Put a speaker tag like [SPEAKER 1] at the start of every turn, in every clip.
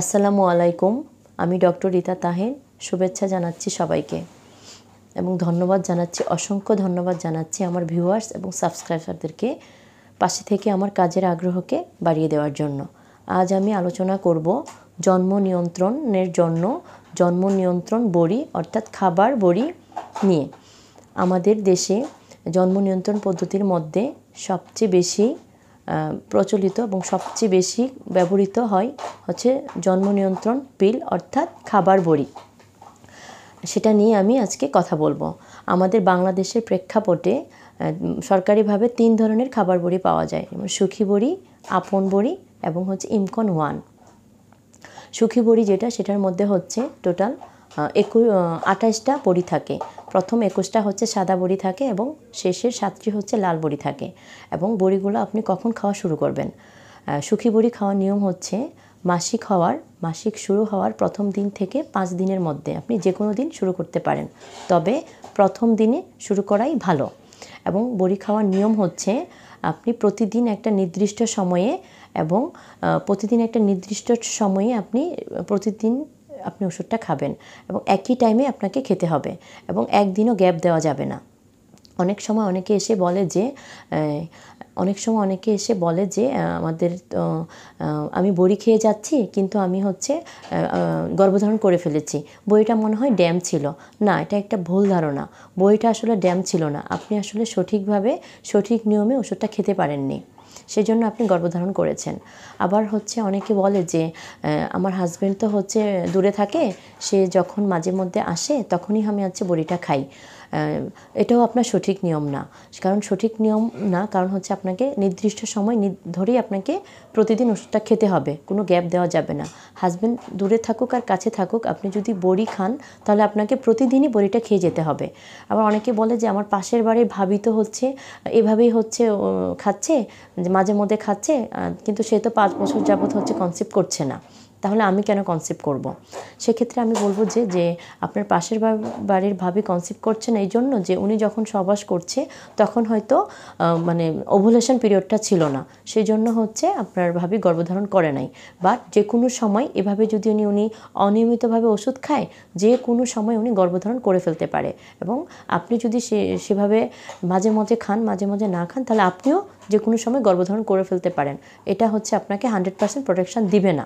[SPEAKER 1] আসসালামু আলাইকুম আমি ডক্টর রীতা তাহের শুভেচ্ছা জানাচ্ছি সবাইকে এবং ধন্যবাদ জানাচ্ছি অসংখ্য ধন্যবাদ জানাচ্ছি আমার ভিউয়ার্স এবং সাবস্ক্রাইবারদেরকে পাশে থেকে আমার কাজের আগ্রহকে বাড়িয়ে দেওয়ার জন্য আজ আমি আলোচনা করব জন্ম নিয়ন্ত্রণের জন্য জন্ম নিয়ন্ত্রণ বড়ি অর্থাৎ খাবার বড়ি নিয়ে আমাদের দেশে জন্ম নিয়ন্ত্রণ পদ্ধতির মধ্যে সবচেয়ে বেশি প্রচলিত এবং সবচেয়ে বেশি ব্যবহৃত হয় হচ্ছে জন্ম নিয়ন্ত্রণ পিল অর্থাৎ খাবার বড়ি সেটা নিয়ে আমি আজকে কথা বলবো আমাদের বাংলাদেশের প্রেক্ষাপটে সরকারিভাবে তিন ধরনের খাবার বড়ি পাওয়া যায় যেমন সুখী বড়ি আপন বড়ি এবং হচ্ছে ইমকন ওয়ান সুখী বড়ি যেটা সেটার মধ্যে হচ্ছে টোটাল একু আঠাশটা বড়ি থাকে প্রথম একুশটা হচ্ছে সাদা বড়ি থাকে এবং শেষের সাতটি হচ্ছে লাল বড়ি থাকে এবং বড়িগুলো আপনি কখন খাওয়া শুরু করবেন সুখী বড়ি খাওয়ার নিয়ম হচ্ছে মাসিক হওয়ার মাসিক শুরু হওয়ার প্রথম দিন থেকে পাঁচ দিনের মধ্যে আপনি যে কোনো দিন শুরু করতে পারেন তবে প্রথম দিনে শুরু করাই ভালো এবং বড়ি খাওয়ার নিয়ম হচ্ছে আপনি প্রতিদিন একটা নির্দিষ্ট সময়ে এবং প্রতিদিন একটা নির্দিষ্ট সময়ে আপনি প্রতিদিন আপনি ওষুধটা খাবেন এবং একই টাইমে আপনাকে খেতে হবে এবং একদিনও গ্যাপ দেওয়া যাবে না অনেক সময় অনেকে এসে বলে যে অনেক সময় অনেকে এসে বলে যে আমাদের তো আমি বড়ি খেয়ে যাচ্ছি কিন্তু আমি হচ্ছে গর্ভধারণ করে ফেলেছি বইটা মনে হয় ড্যাম ছিল না এটা একটা ভুল ধারণা বইটা আসলে ড্যাম ছিল না আপনি আসলে সঠিকভাবে সঠিক নিয়মে ওষুধটা খেতে পারেননি সেজন্য আপনি গর্ভধারণ করেছেন আবার হচ্ছে অনেকে বলে যে আমার হাজব্যান্ড তো হচ্ছে দূরে থাকে সে যখন মাঝে মধ্যে আসে তখনই আমি হচ্ছে বড়িটা খাই এটাও আপনার সঠিক নিয়ম না কারণ সঠিক নিয়ম না কারণ হচ্ছে আপনাকে নির্দিষ্ট সময় ধরেই আপনাকে প্রতিদিন ওষুধটা খেতে হবে কোনো গ্যাপ দেওয়া যাবে না হাজব্যান্ড দূরে থাকুক আর কাছে থাকুক আপনি যদি বড়ি খান তাহলে আপনাকে প্রতিদিনই বড়িটা খেয়ে যেতে হবে আবার অনেকে বলে যে আমার পাশের বাড়ি ভাবিত তো হচ্ছে এভাবেই হচ্ছে খাচ্ছে মাঝে মধ্যে খাচ্ছে কিন্তু সে তো পাঁচ বছর যাবৎ হচ্ছে কনসেপ্ট করছে না তাহলে আমি কেন কনসেপ্ট করব। সেক্ষেত্রে আমি বলবো যে যে আপনার পাশের বাড়ির ভাবি কনসিপ্ট করছেন এই জন্য যে উনি যখন সবাস করছে তখন হয়তো মানে ওভুলেশন পিরিয়ডটা ছিল না সেই জন্য হচ্ছে আপনার ভাবি গর্ভধারণ করে নাই বাট যে কোনো সময় এভাবে যদি উনি উনি অনিয়মিতভাবে ওষুধ খায় যে কোনো সময় উনি গর্ভধারণ করে ফেলতে পারে এবং আপনি যদি সে সেভাবে মাঝে মাঝে খান মাঝে মাঝে না খান তাহলে আপনিও যে কোনো সময় গর্ভধারণ করে ফেলতে পারেন এটা হচ্ছে আপনাকে হান্ড্রেড পার্সেন্ট প্রোটেকশান দিবে না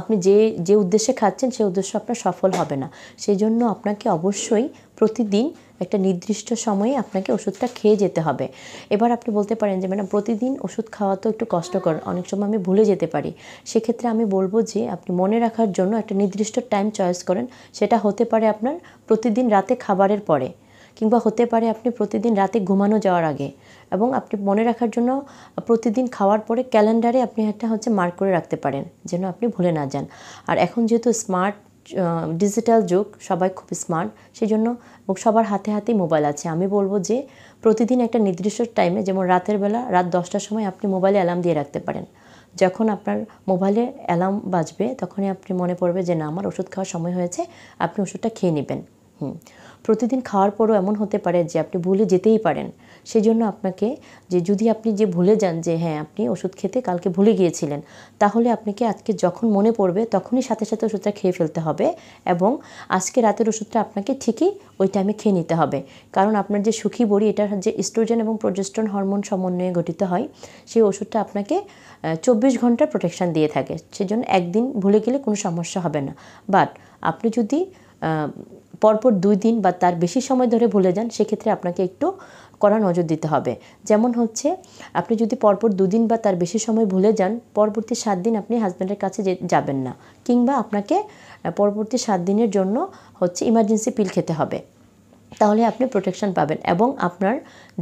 [SPEAKER 1] আপনি যে যে উদ্দেশ্যে খাচ্ছেন সেই উদ্দেশ্য আপনার সফল হবে না সেই জন্য আপনাকে অবশ্যই প্রতিদিন একটা নির্দিষ্ট সময়ে আপনাকে ওষুধটা খেয়ে যেতে হবে এবার আপনি বলতে পারেন যে ম্যাডাম প্রতিদিন ওষুধ খাওয়া তো একটু কষ্টকর অনেক সময় আমি ভুলে যেতে পারি সেক্ষেত্রে আমি বলবো যে আপনি মনে রাখার জন্য একটা নির্দিষ্ট টাইম চয়েস করেন সেটা হতে পারে আপনার প্রতিদিন রাতে খাবারের পরে কিংবা হতে পারে আপনি প্রতিদিন রাতে ঘুমানো যাওয়ার আগে এবং আপনি মনে রাখার জন্য প্রতিদিন খাওয়ার পরে ক্যালেন্ডারে আপনি একটা হচ্ছে মার্ক করে রাখতে পারেন যেন আপনি ভুলে না যান আর এখন যেহেতু স্মার্ট ডিজিটাল যুগ সবাই খুব স্মার্ট সেই জন্য এবং সবার হাতে হাতেই মোবাইল আছে আমি বলবো যে প্রতিদিন একটা নির্দিষ্ট টাইমে যেমন রাতের বেলা রাত দশটার সময় আপনি মোবাইলে অ্যালার্ম দিয়ে রাখতে পারেন যখন আপনার মোবাইলে অ্যালার্ম বাজবে তখনই আপনি মনে পড়বে যে না আমার ওষুধ খাওয়ার সময় হয়েছে আপনি ওষুধটা খেয়ে নেবেন হুম প্রতিদিন খাওয়ার পরও এমন হতে পারে যে আপনি ভুলে যেতেই পারেন সেই জন্য আপনাকে যে যদি আপনি যে ভুলে যান যে হ্যাঁ আপনি ওষুধ খেতে কালকে ভুলে গিয়েছিলেন তাহলে আপনাকে আজকে যখন মনে পড়বে তখনই সাথে সাথে ওষুধটা খেয়ে ফেলতে হবে এবং আজকে রাতের ওষুধটা আপনাকে ঠিকই ওই টাইমে খেয়ে নিতে হবে কারণ আপনার যে সুখী বড়ি এটার যে স্ট্রোজেন এবং প্রোজেস্ট্রন হরমোন সমন্বয়ে গঠিত হয় সেই ওষুধটা আপনাকে চব্বিশ ঘন্টার প্রোটেকশান দিয়ে থাকে সেজন্য একদিন ভুলে গেলে কোনো সমস্যা হবে না বাট আপনি যদি পরপর দুই দিন বা তার বেশি সময় ধরে ভুলে যান সেক্ষেত্রে আপনাকে একটু করা নজর দিতে হবে যেমন হচ্ছে আপনি যদি পরপর দুদিন বা তার বেশি সময় ভুলে যান পরবর্তী সাত দিন আপনি হাজব্যান্ডের কাছে যাবেন না কিংবা আপনাকে পরবর্তী সাত দিনের জন্য হচ্ছে ইমার্জেন্সি পিল খেতে হবে তাহলে আপনি প্রোটেকশন পাবেন এবং আপনার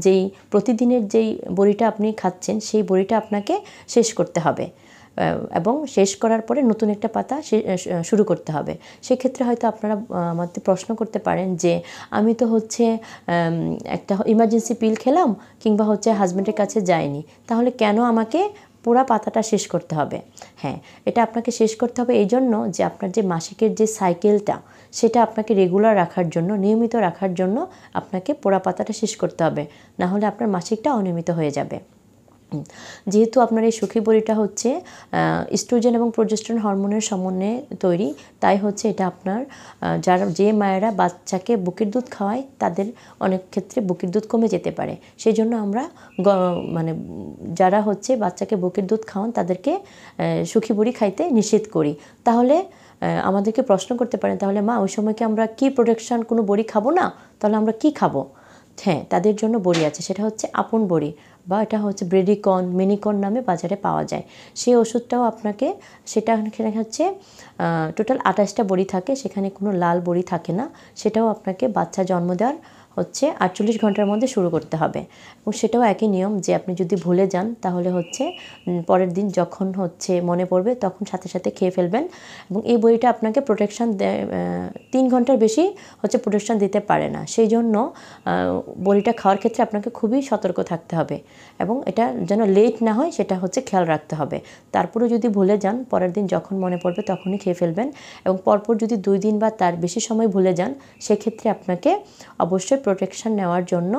[SPEAKER 1] যেই প্রতিদিনের যেই বড়িটা আপনি খাচ্ছেন সেই বড়িটা আপনাকে শেষ করতে হবে এবং শেষ করার পরে নতুন একটা পাতা শুরু করতে হবে সেক্ষেত্রে হয়তো আপনারা আমাদের প্রশ্ন করতে পারেন যে আমি তো হচ্ছে একটা ইমার্জেন্সি পিল খেলাম কিংবা হচ্ছে হাজব্যান্ডের কাছে যায়নি তাহলে কেন আমাকে পুরা পাতাটা শেষ করতে হবে হ্যাঁ এটা আপনাকে শেষ করতে হবে এই জন্য যে আপনার যে মাসিকের যে সাইকেলটা সেটা আপনাকে রেগুলার রাখার জন্য নিয়মিত রাখার জন্য আপনাকে পোড়া পাতাটা শেষ করতে হবে না হলে আপনার মাসিকটা অনিয়মিত হয়ে যাবে যেহেতু আপনার এই সুখী বড়িটা হচ্ছে ইস্ট্রোজেন এবং প্রোজেস্ট্রন হরমোনের সমন্বয়ে তৈরি তাই হচ্ছে এটা আপনার যারা যে মায়েরা বাচ্চাকে বুকের দুধ খাওয়ায় তাদের অনেক ক্ষেত্রে বুকের দুধ কমে যেতে পারে সেই জন্য আমরা মানে যারা হচ্ছে বাচ্চাকে বুকের দুধ খাওয়ান তাদেরকে সুখী বড়ি খাইতে নিষেধ করি তাহলে আমাদেরকে প্রশ্ন করতে পারেন তাহলে মা ওই সময় কি আমরা কি প্রোটেকশান কোনো বড়ি খাবো না তাহলে আমরা কি খাবো হ্যাঁ তাদের জন্য বড়ি আছে সেটা হচ্ছে আপন বড়ি বা এটা হচ্ছে ব্রেডিকন মিনিকন নামে বাজারে পাওয়া যায় সেই ওষুধটাও আপনাকে সেটা হচ্ছে টোটাল আঠাশটা বড়ি থাকে সেখানে কোনো লাল বড়ি থাকে না সেটাও আপনাকে বাচ্চা জন্ম দেওয়ার হচ্ছে আটচল্লিশ ঘন্টার মধ্যে শুরু করতে হবে এবং সেটাও একই নিয়ম যে আপনি যদি ভুলে যান তাহলে হচ্ছে পরের দিন যখন হচ্ছে মনে পড়বে তখন সাথে সাথে খেয়ে ফেলবেন এবং এই বইটা আপনাকে প্রোটেকশান তিন ঘন্টার বেশি হচ্ছে প্রোটেকশান দিতে পারে না সেই জন্য বড়িটা খাওয়ার ক্ষেত্রে আপনাকে খুবই সতর্ক থাকতে হবে এবং এটা যেন লেট না হয় সেটা হচ্ছে খেয়াল রাখতে হবে তারপরে যদি ভুলে যান পরের দিন যখন মনে পড়বে তখনই খেয়ে ফেলবেন এবং পরপর যদি দুই দিন বা তার বেশি সময় ভুলে যান সেক্ষেত্রে আপনাকে অবশ্যই প্রোটেকশান নেওয়ার জন্য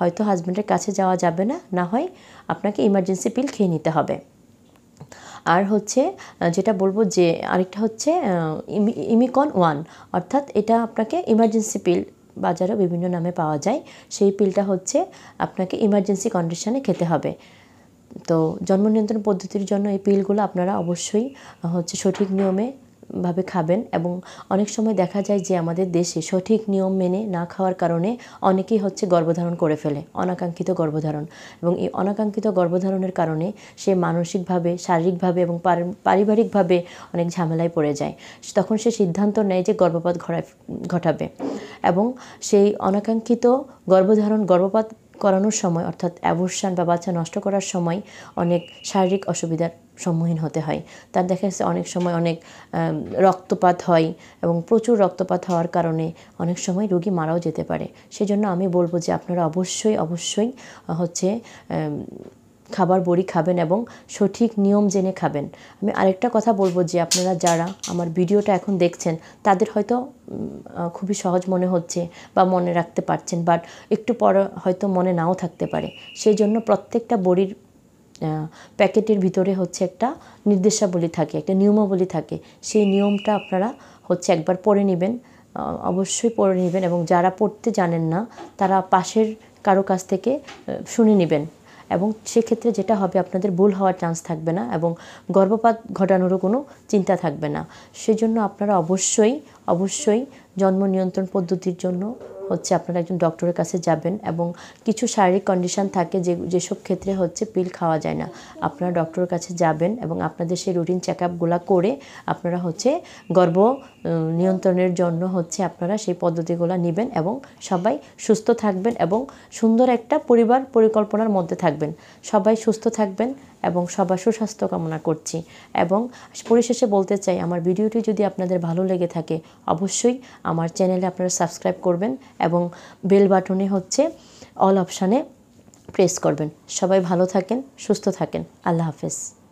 [SPEAKER 1] হয়তো হাজব্যান্ডের কাছে যাওয়া যাবে না না হয় আপনাকে ইমার্জেন্সি পিল খেয়ে নিতে হবে আর হচ্ছে যেটা বলবো যে আরেকটা হচ্ছে ইমিকন ওয়ান অর্থাৎ এটা আপনাকে ইমার্জেন্সি পিল বাজারে বিভিন্ন নামে পাওয়া যায় সেই পিলটা হচ্ছে আপনাকে ইমার্জেন্সি কন্ডিশনে খেতে হবে তো জন্ম নিয়ন্ত্রণ পদ্ধতির জন্য এই পিলগুলো আপনারা অবশ্যই হচ্ছে সঠিক নিয়মে ভাবে খাবেন এবং অনেক সময় দেখা যায় যে আমাদের দেশে সঠিক নিয়ম মেনে না খাওয়ার কারণে অনেকেই হচ্ছে গর্ভধারণ করে ফেলে অনাকাঙ্ক্ষিত গর্ভধারণ এবং এই অনাকাঙ্ক্ষিত গর্ভধারণের কারণে সে মানসিকভাবে শারীরিকভাবে এবং পারিবারিকভাবে অনেক ঝামেলায় পড়ে যায় তখন সে সিদ্ধান্ত নেয় যে গর্ভপাত ঘটাবে এবং সেই অনাকাঙ্ক্ষিত গর্ভধারণ গর্ভপাত করানোর সময় অর্থাৎ অ্যাবর্শন বা বাচ্চা নষ্ট করার সময় অনেক শারীরিক অসুবিধার সম্মুখীন হতে হয় তার দেখা যাচ্ছে অনেক সময় অনেক রক্তপাত হয় এবং প্রচুর রক্তপাত হওয়ার কারণে অনেক সময় রোগী মারাও যেতে পারে সেজন্য আমি বলবো যে আপনারা অবশ্যই অবশ্যই হচ্ছে খাবার বড়ি খাবেন এবং সঠিক নিয়ম জেনে খাবেন আমি আরেকটা কথা বলবো যে আপনারা যারা আমার ভিডিওটা এখন দেখছেন তাদের হয়তো খুবই সহজ মনে হচ্ছে বা মনে রাখতে পারছেন বাট একটু পর হয়তো মনে নাও থাকতে পারে সেই জন্য প্রত্যেকটা বড়ির প্যাকেটের ভিতরে হচ্ছে একটা নির্দেশাবলী থাকে একটা নিয়মাবলী থাকে সেই নিয়মটা আপনারা হচ্ছে একবার পড়ে নেবেন অবশ্যই পড়ে নেবেন এবং যারা পড়তে জানেন না তারা পাশের কারো কাছ থেকে শুনে নেবেন এবং সেক্ষেত্রে যেটা হবে আপনাদের ভুল হওয়ার চান্স থাকবে না এবং গর্ভপাত ঘটানোরও কোনো চিন্তা থাকবে না সেজন্য আপনারা অবশ্যই অবশ্যই জন্ম নিয়ন্ত্রণ পদ্ধতির জন্য হচ্ছে আপনারা একজন ডক্টরের কাছে যাবেন এবং কিছু শারীরিক কন্ডিশন থাকে যে যেসব ক্ষেত্রে হচ্ছে পিল খাওয়া যায় না আপনারা ডক্টরের কাছে যাবেন এবং আপনাদের সেই রুটিন চেক আপগুলো করে আপনারা হচ্ছে গর্ব নিয়ন্ত্রণের জন্য হচ্ছে আপনারা সেই পদ্ধতিগুলো নেবেন এবং সবাই সুস্থ থাকবেন এবং সুন্দর একটা পরিবার পরিকল্পনার মধ্যে থাকবেন সবাই সুস্থ থাকবেন এবং সবার সুস্বাস্থ্য কামনা করছি এবং পরিশেষে বলতে চাই আমার ভিডিওটি যদি আপনাদের ভালো লেগে থাকে অবশ্যই আমার চ্যানেলে আপনারা সাবস্ক্রাইব করবেন এবং বেল বাটনে হচ্ছে অল অপশানে প্রেস করবেন সবাই ভালো থাকেন সুস্থ থাকেন আল্লাহ হাফেজ